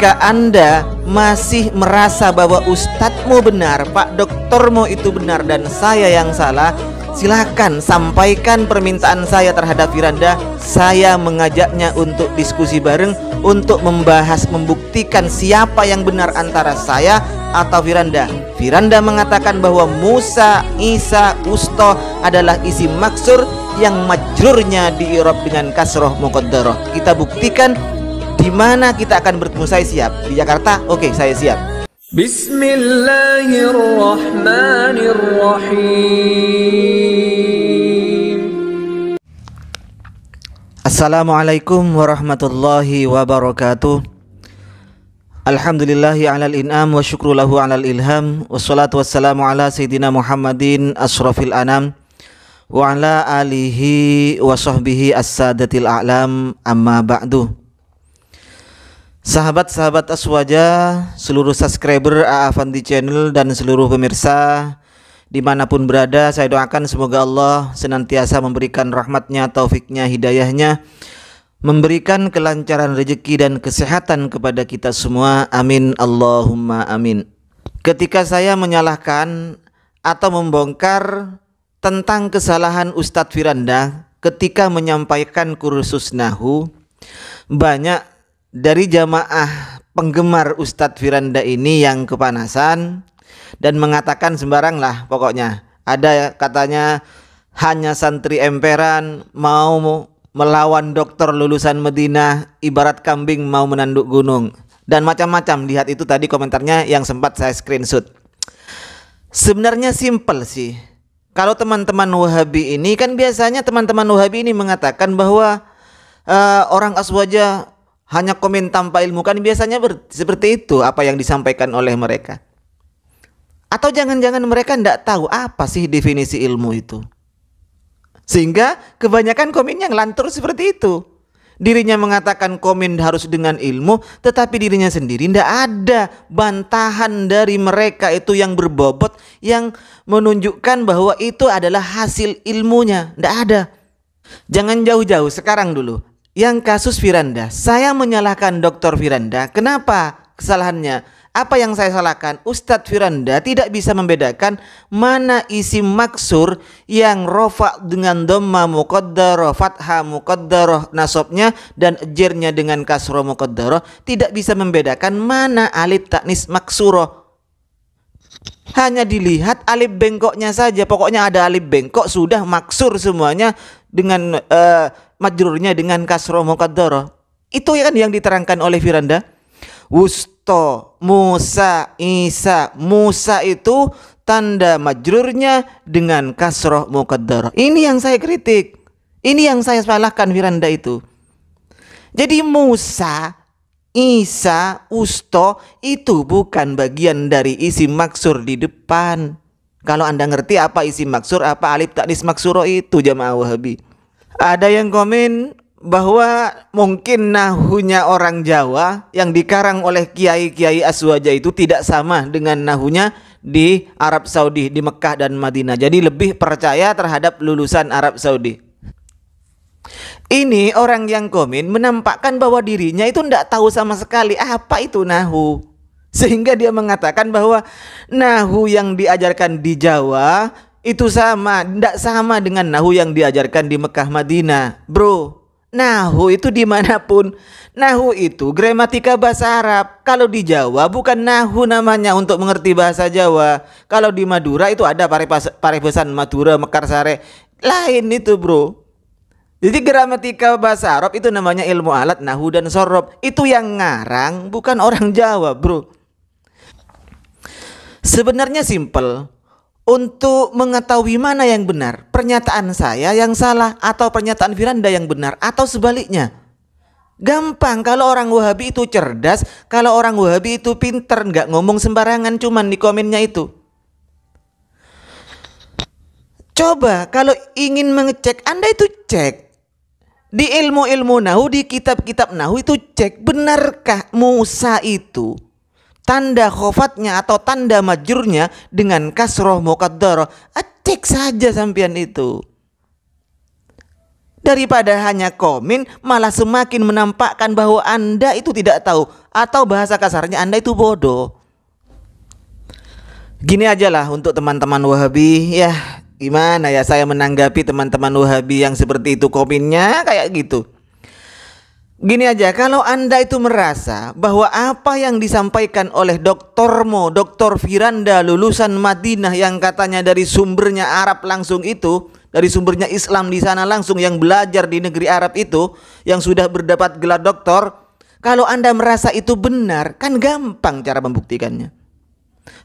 jika Anda masih merasa bahwa ustadzmu benar, Pak Doktormu itu benar dan saya yang salah, silahkan sampaikan permintaan saya terhadap Firanda. Saya mengajaknya untuk diskusi bareng untuk membahas membuktikan siapa yang benar antara saya atau Firanda. Firanda mengatakan bahwa Musa, Isa, Usto adalah isi maksur yang majurnya diirup dengan kasroh muqaddaroh. Kita buktikan di mana kita akan bertemu? Saya siap. Di Jakarta? Oke, saya siap. Bismillahirrahmanirrahim. Assalamualaikum warahmatullahi wabarakatuh. Alhamdulillahi alal in'am wa syukrulahu lahu alal ilham Wassalatu wassalamu ala sayyidina Muhammadin asrafil anam Wa ala alihi wa sahbihi as-sadatil a'lam amma ba'duh Sahabat-sahabat Aswaja, seluruh subscriber Avanti Channel dan seluruh pemirsa dimanapun berada, saya doakan semoga Allah senantiasa memberikan rahmatnya, taufiknya, hidayahnya, memberikan kelancaran rezeki dan kesehatan kepada kita semua. Amin, Allahumma amin. Ketika saya menyalahkan atau membongkar tentang kesalahan Ustadz Firanda ketika menyampaikan kursus Nahu, banyak dari jamaah penggemar Ustadz Firanda ini yang kepanasan dan mengatakan sembarang lah pokoknya. Ada katanya hanya santri emperan mau melawan dokter lulusan Medina ibarat kambing mau menanduk gunung dan macam-macam lihat itu tadi komentarnya yang sempat saya screenshot sebenarnya simple sih kalau teman-teman Wahabi ini kan biasanya teman-teman Wahabi ini mengatakan bahwa uh, orang Aswaja hanya komen tanpa ilmu kan biasanya seperti itu apa yang disampaikan oleh mereka. Atau jangan-jangan mereka tidak tahu apa sih definisi ilmu itu. Sehingga kebanyakan komennya ngelantur seperti itu. Dirinya mengatakan komen harus dengan ilmu, tetapi dirinya sendiri tidak ada bantahan dari mereka itu yang berbobot yang menunjukkan bahwa itu adalah hasil ilmunya. Tidak ada. Jangan jauh-jauh sekarang dulu yang kasus Firanda. Saya menyalahkan Dr. Firanda. Kenapa kesalahannya? Apa yang saya salahkan? Ustadz Firanda tidak bisa membedakan mana isi maksur yang rofa dengan domma muqaddarah, fathah muqaddarah nasobnya dan jernya dengan kasro muqaddarah tidak bisa membedakan mana alif taknis maksuroh hanya dilihat alif bengkoknya saja pokoknya ada alif bengkok sudah maksur semuanya dengan uh, majrurnya dengan kasroh mukaddara. Itu kan yang diterangkan oleh Firanda. Wusto, Musa, Isa. Musa itu tanda majrurnya dengan kasroh mukaddara. Ini yang saya kritik. Ini yang saya salahkan Firanda itu. Jadi Musa, Isa, Usto itu bukan bagian dari isi maksur di depan. Kalau Anda ngerti apa isi maksur, apa alif taknis maksuro itu jamaah wahabi. Ada yang komen bahwa mungkin nahunya orang Jawa yang dikarang oleh kiai-kiai Aswaja itu tidak sama dengan nahunya di Arab Saudi, di Mekah dan Madinah. Jadi lebih percaya terhadap lulusan Arab Saudi. Ini orang yang komen menampakkan bahwa dirinya itu tidak tahu sama sekali apa itu nahu. Sehingga dia mengatakan bahwa nahu yang diajarkan di Jawa itu sama, tidak sama dengan nahu yang diajarkan di Mekah Madinah, bro. Nahu itu dimanapun Nahu itu gramatika bahasa Arab Kalau di Jawa bukan nahu namanya untuk mengerti bahasa Jawa Kalau di Madura itu ada paripesan Madura, Mekarsare Lain itu bro Jadi gramatika bahasa Arab itu namanya ilmu alat nahu dan sorob Itu yang ngarang bukan orang Jawa bro Sebenarnya simple untuk mengetahui mana yang benar, pernyataan saya yang salah atau pernyataan Firanda yang benar atau sebaliknya. Gampang kalau orang Wahabi itu cerdas, kalau orang Wahabi itu pinter, nggak ngomong sembarangan cuman di komennya itu. Coba kalau ingin mengecek, Anda itu cek. Di ilmu-ilmu Nahu, di kitab-kitab Nahu itu cek benarkah Musa itu tanda khofatnya atau tanda majurnya dengan kasroh mukaddar ah, Cek saja sampian itu. Daripada hanya komen, malah semakin menampakkan bahwa Anda itu tidak tahu atau bahasa kasarnya Anda itu bodoh. Gini aja lah untuk teman-teman Wahabi, ya gimana ya saya menanggapi teman-teman Wahabi yang seperti itu komennya kayak gitu. Gini aja, kalau Anda itu merasa bahwa apa yang disampaikan oleh doktormu, doktor Firanda lulusan Madinah yang katanya dari sumbernya Arab langsung itu, dari sumbernya Islam di sana langsung yang belajar di negeri Arab itu, yang sudah berdapat gelar doktor, kalau Anda merasa itu benar, kan gampang cara membuktikannya.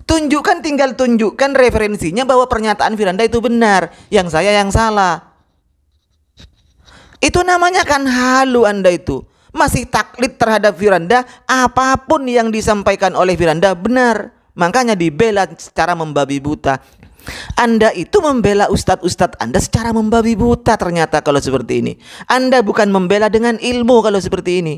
Tunjukkan tinggal tunjukkan referensinya bahwa pernyataan Firanda itu benar, yang saya yang salah. Itu namanya kan halu Anda itu. Masih taklid terhadap Firanda, apapun yang disampaikan oleh Firanda benar. Makanya dibela secara membabi buta. Anda itu membela ustadz-ustadz Anda secara membabi buta ternyata kalau seperti ini. Anda bukan membela dengan ilmu kalau seperti ini.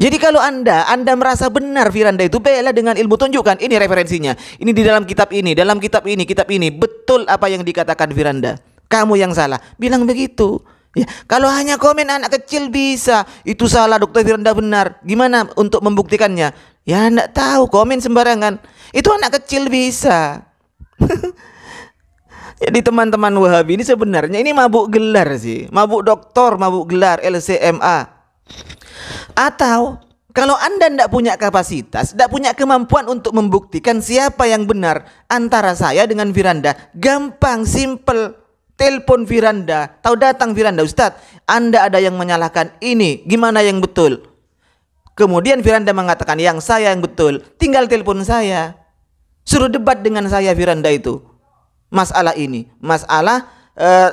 Jadi kalau Anda, Anda merasa benar Firanda itu bela dengan ilmu tunjukkan ini referensinya. Ini di dalam kitab ini, dalam kitab ini, kitab ini. Betul apa yang dikatakan Firanda kamu yang salah. Bilang begitu. Ya, kalau hanya komen anak kecil bisa, itu salah dokter Firanda benar. Gimana untuk membuktikannya? Ya enggak tahu, komen sembarangan. Itu anak kecil bisa. Jadi teman-teman Wahabi ini sebenarnya ini mabuk gelar sih, mabuk doktor, mabuk gelar LCMA. Atau kalau Anda tidak punya kapasitas, tidak punya kemampuan untuk membuktikan siapa yang benar antara saya dengan Firanda, gampang, simple telepon Firanda, tahu datang Firanda, Ustadz, Anda ada yang menyalahkan ini, gimana yang betul? Kemudian Firanda mengatakan, yang saya yang betul, tinggal telepon saya. Suruh debat dengan saya Firanda itu. Masalah ini, masalah uh,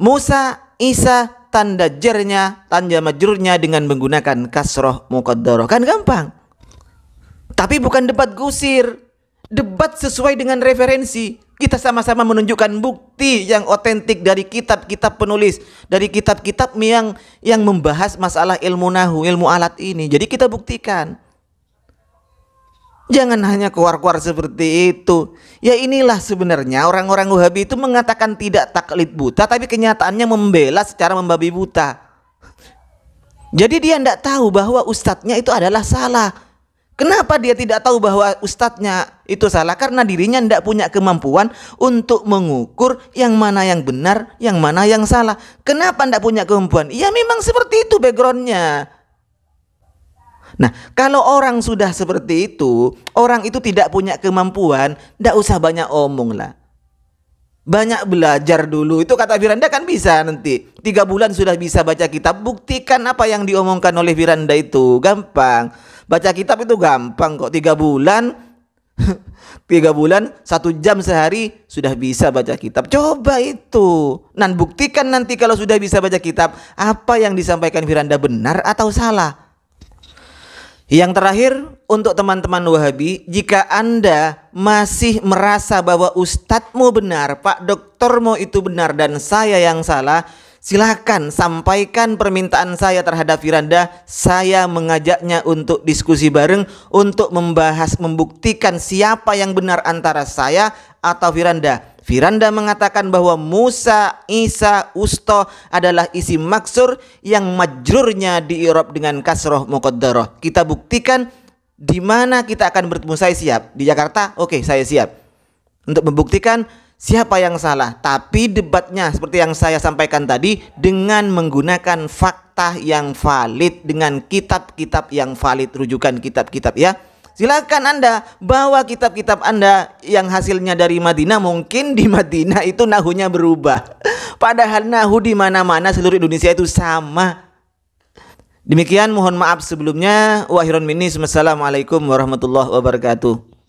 Musa, Isa, tanda jernya, tanda majurnya dengan menggunakan kasroh mukaddaroh. Kan gampang. Tapi bukan debat gusir. Debat sesuai dengan referensi. Kita sama-sama menunjukkan bukti yang otentik dari kitab-kitab penulis, dari kitab-kitab yang yang membahas masalah ilmu nahu, ilmu alat ini. Jadi kita buktikan. Jangan hanya keluar-keluar seperti itu. Ya inilah sebenarnya orang-orang Wahabi itu mengatakan tidak taklid buta, tapi kenyataannya membela secara membabi buta. Jadi dia tidak tahu bahwa ustadznya itu adalah salah. Kenapa dia tidak tahu bahwa ustadznya itu salah? Karena dirinya tidak punya kemampuan untuk mengukur yang mana yang benar, yang mana yang salah. Kenapa tidak punya kemampuan? Ya memang seperti itu backgroundnya. Nah, kalau orang sudah seperti itu, orang itu tidak punya kemampuan, tidak usah banyak omong lah. Banyak belajar dulu, itu kata Viranda kan bisa nanti. Tiga bulan sudah bisa baca kitab, buktikan apa yang diomongkan oleh Viranda itu, gampang. Baca kitab itu gampang kok. Tiga bulan, tiga bulan, satu jam sehari sudah bisa baca kitab. Coba itu. Nan buktikan nanti kalau sudah bisa baca kitab, apa yang disampaikan Firanda benar atau salah. Yang terakhir untuk teman-teman Wahabi, jika Anda masih merasa bahwa ustadzmu benar, Pak doktormu itu benar dan saya yang salah, Silahkan sampaikan permintaan saya terhadap Firanda. Saya mengajaknya untuk diskusi bareng untuk membahas, membuktikan siapa yang benar antara saya atau Firanda. Firanda mengatakan bahwa Musa, Isa, Usto adalah isi maksur yang majrurnya Eropa dengan kasroh mokodoro. Kita buktikan di mana kita akan bertemu. Saya siap. Di Jakarta? Oke, saya siap. Untuk membuktikan siapa yang salah, tapi debatnya seperti yang saya sampaikan tadi dengan menggunakan fakta yang valid dengan kitab-kitab yang valid rujukan kitab-kitab ya. Silakan Anda bawa kitab-kitab Anda yang hasilnya dari Madinah mungkin di Madinah itu nahunya berubah. Padahal nahu di mana-mana seluruh Indonesia itu sama. Demikian mohon maaf sebelumnya. Wahirun minis. Wassalamualaikum warahmatullahi wabarakatuh.